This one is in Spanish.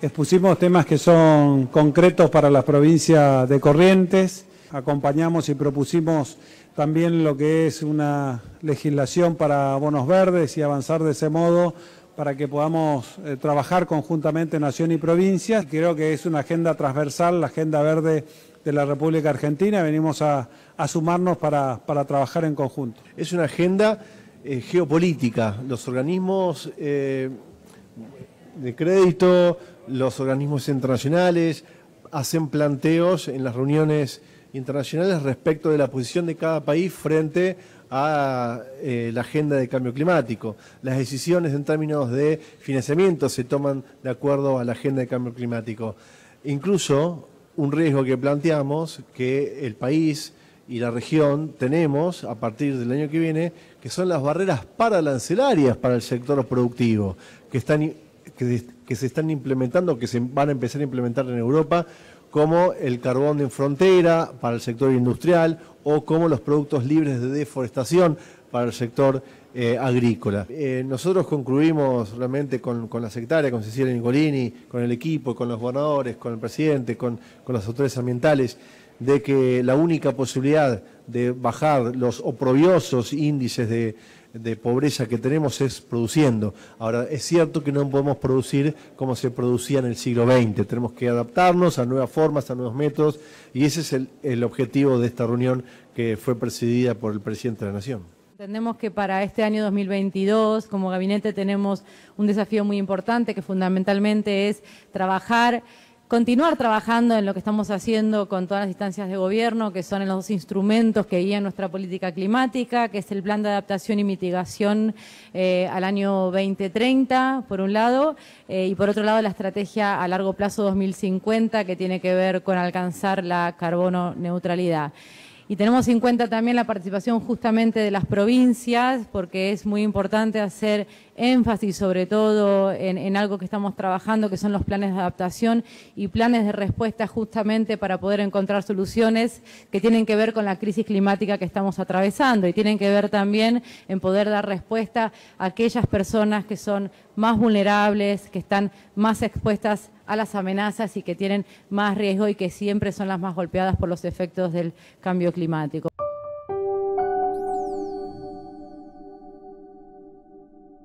Expusimos temas que son concretos para las provincias de Corrientes, acompañamos y propusimos también lo que es una legislación para bonos verdes y avanzar de ese modo para que podamos eh, trabajar conjuntamente nación y provincia. Creo que es una agenda transversal, la agenda verde de la República Argentina, venimos a, sumarnos para, trabajar en conjunto. Es una agenda eh, geopolítica, los organismos eh, de crédito, los organismos internacionales hacen planteos en las reuniones internacionales respecto de la posición de cada país frente a eh, la agenda de cambio climático. Las decisiones en términos de financiamiento se toman de acuerdo a la agenda de cambio climático. Incluso un riesgo que planteamos que el país y la región tenemos a partir del año que viene, que son las barreras paralancelarias para el sector productivo, que están que, se están implementando, que se van a empezar a implementar en Europa, como el carbón en frontera para el sector industrial o como los productos libres de deforestación para el sector eh, agrícola. Eh, nosotros concluimos realmente con, la sectaria, con Cecilia Nicolini, con el equipo, con los gobernadores, con el presidente, con, con las autoridades ambientales, de que la única posibilidad de bajar los oprobiosos índices de, de pobreza que tenemos es produciendo. Ahora, es cierto que no podemos producir como se producía en el siglo XX, tenemos que adaptarnos a nuevas formas, a nuevos métodos, y ese es el, el objetivo de esta reunión que fue presidida por el presidente de la Nación. Entendemos que para este año 2022, como gabinete, tenemos un desafío muy importante que fundamentalmente es trabajar continuar trabajando en lo que estamos haciendo con todas las instancias de gobierno, que son los dos instrumentos que guían nuestra política climática, que es el Plan de Adaptación y Mitigación eh, al año 2030, por un lado, eh, y por otro lado la estrategia a largo plazo 2050, que tiene que ver con alcanzar la carbono neutralidad. Y tenemos en cuenta también la participación justamente de las provincias, porque es muy importante hacer énfasis sobre todo en, algo que estamos trabajando, que son los planes de adaptación y planes de respuesta justamente para poder encontrar soluciones que tienen que ver con la crisis climática que estamos atravesando y tienen que ver también en poder dar respuesta a aquellas personas que son más vulnerables, que están más expuestas a las amenazas y que tienen más riesgo y que siempre son las más golpeadas por los efectos del cambio climático.